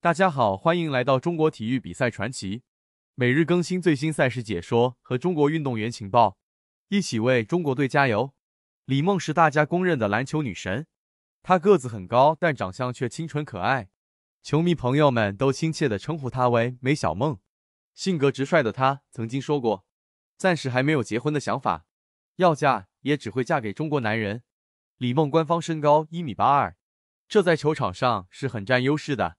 大家好，欢迎来到中国体育比赛传奇，每日更新最新赛事解说和中国运动员情报，一起为中国队加油！李梦是大家公认的篮球女神，她个子很高，但长相却清纯可爱，球迷朋友们都亲切的称呼她为“美小梦”。性格直率的她曾经说过，暂时还没有结婚的想法，要嫁也只会嫁给中国男人。李梦官方身高一米八二，这在球场上是很占优势的。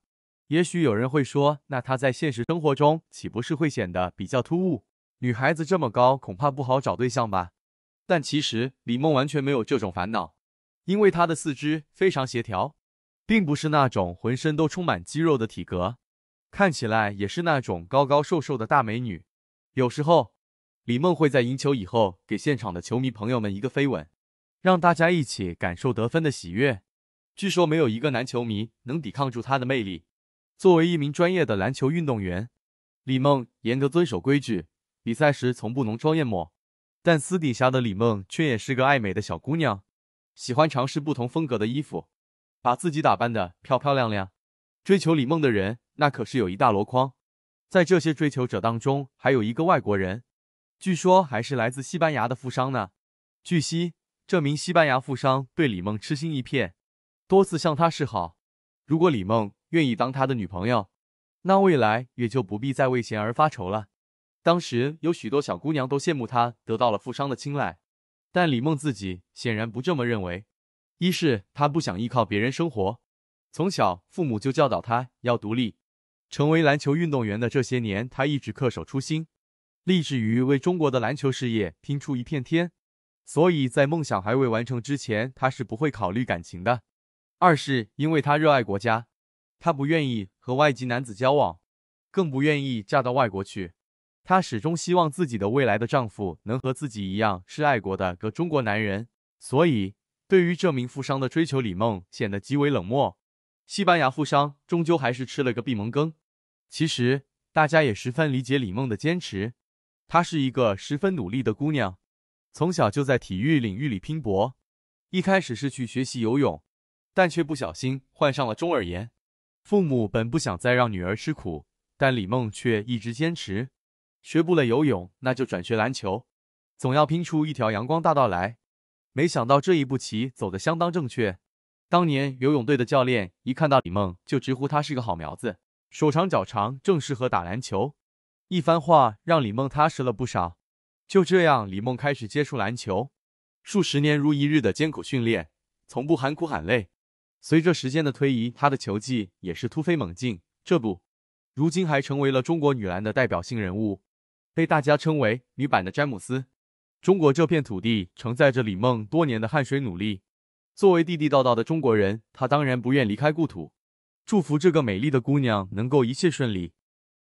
也许有人会说，那她在现实生活中岂不是会显得比较突兀？女孩子这么高，恐怕不好找对象吧？但其实李梦完全没有这种烦恼，因为她的四肢非常协调，并不是那种浑身都充满肌肉的体格，看起来也是那种高高瘦瘦的大美女。有时候，李梦会在赢球以后给现场的球迷朋友们一个飞吻。让大家一起感受得分的喜悦。据说没有一个男球迷能抵抗住他的魅力。作为一名专业的篮球运动员，李梦严格遵守规矩，比赛时从不浓妆艳抹。但私底下的李梦却也是个爱美的小姑娘，喜欢尝试不同风格的衣服，把自己打扮的漂漂亮亮。追求李梦的人那可是有一大箩筐，在这些追求者当中，还有一个外国人，据说还是来自西班牙的富商呢。据悉。这名西班牙富商对李梦痴心一片，多次向她示好。如果李梦愿意当他的女朋友，那未来也就不必再为钱而发愁了。当时有许多小姑娘都羡慕他得到了富商的青睐，但李梦自己显然不这么认为。一是她不想依靠别人生活，从小父母就教导她要独立。成为篮球运动员的这些年，她一直恪守初心，立志于为中国的篮球事业拼出一片天。所以在梦想还未完成之前，她是不会考虑感情的。二是因为她热爱国家，她不愿意和外籍男子交往，更不愿意嫁到外国去。她始终希望自己的未来的丈夫能和自己一样是爱国的个中国男人。所以，对于这名富商的追求，李梦显得极为冷漠。西班牙富商终究还是吃了个闭门羹。其实，大家也十分理解李梦的坚持，她是一个十分努力的姑娘。从小就在体育领域里拼搏，一开始是去学习游泳，但却不小心患上了中耳炎。父母本不想再让女儿吃苦，但李梦却一直坚持，学不了游泳那就转学篮球，总要拼出一条阳光大道来。没想到这一步棋走得相当正确。当年游泳队的教练一看到李梦，就直呼她是个好苗子，手长脚长，正适合打篮球。一番话让李梦踏实了不少。就这样，李梦开始接触篮球，数十年如一日的艰苦训练，从不喊苦喊累。随着时间的推移，她的球技也是突飞猛进。这不，如今还成为了中国女篮的代表性人物，被大家称为女版的詹姆斯。中国这片土地承载着李梦多年的汗水努力，作为地地道道的中国人，她当然不愿离开故土。祝福这个美丽的姑娘能够一切顺利。